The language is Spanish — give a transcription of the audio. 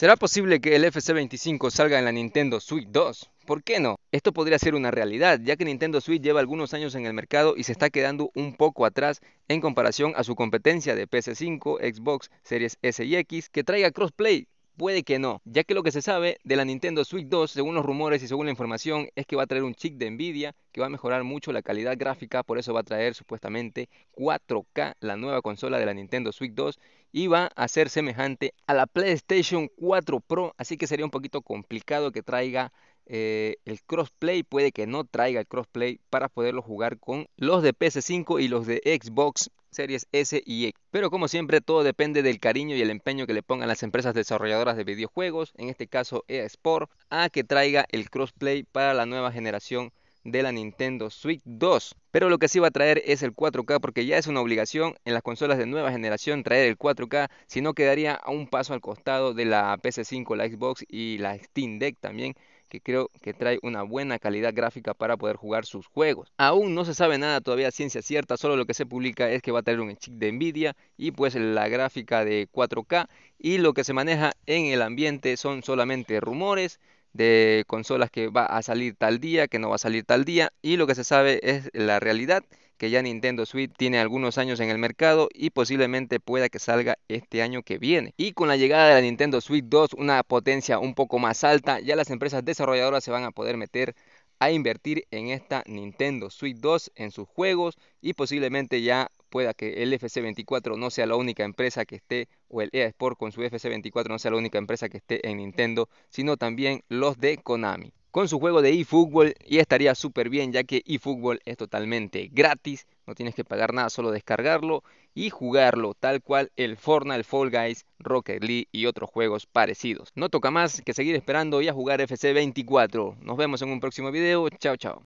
¿Será posible que el FC25 salga en la Nintendo Switch 2? ¿Por qué no? Esto podría ser una realidad, ya que Nintendo Switch lleva algunos años en el mercado y se está quedando un poco atrás en comparación a su competencia de PS5, Xbox Series S y X, que traiga crossplay puede que no, ya que lo que se sabe de la Nintendo Switch 2, según los rumores y según la información, es que va a traer un chip de Nvidia que va a mejorar mucho la calidad gráfica, por eso va a traer supuestamente 4K la nueva consola de la Nintendo Switch 2 y va a ser semejante a la PlayStation 4 Pro, así que sería un poquito complicado que traiga eh, el crossplay, puede que no traiga el crossplay para poderlo jugar con los de PS5 y los de Xbox series S y X. E. Pero como siempre, todo depende del cariño y el empeño que le pongan las empresas desarrolladoras de videojuegos, en este caso EA Sport, a que traiga el crossplay para la nueva generación de la Nintendo Switch 2. Pero lo que sí va a traer es el 4K porque ya es una obligación en las consolas de nueva generación traer el 4K, si no quedaría a un paso al costado de la PS5, la Xbox y la Steam Deck también que creo que trae una buena calidad gráfica para poder jugar sus juegos. Aún no se sabe nada todavía ciencia cierta, solo lo que se publica es que va a tener un chip de Nvidia y pues la gráfica de 4K y lo que se maneja en el ambiente son solamente rumores de consolas que va a salir tal día, que no va a salir tal día. Y lo que se sabe es la realidad, que ya Nintendo Switch tiene algunos años en el mercado y posiblemente pueda que salga este año que viene. Y con la llegada de la Nintendo Switch 2, una potencia un poco más alta, ya las empresas desarrolladoras se van a poder meter a invertir en esta Nintendo Switch 2 en sus juegos y posiblemente ya pueda que el FC24 no sea la única empresa que esté, o el EA Sport con su FC24 no sea la única empresa que esté en Nintendo, sino también los de Konami. Con su juego de eFootball y estaría súper bien ya que eFootball es totalmente gratis, no tienes que pagar nada, solo descargarlo y jugarlo tal cual el Fortnite, Fall Guys, Rocket League y otros juegos parecidos. No toca más que seguir esperando y a jugar FC 24. Nos vemos en un próximo video, chao chao.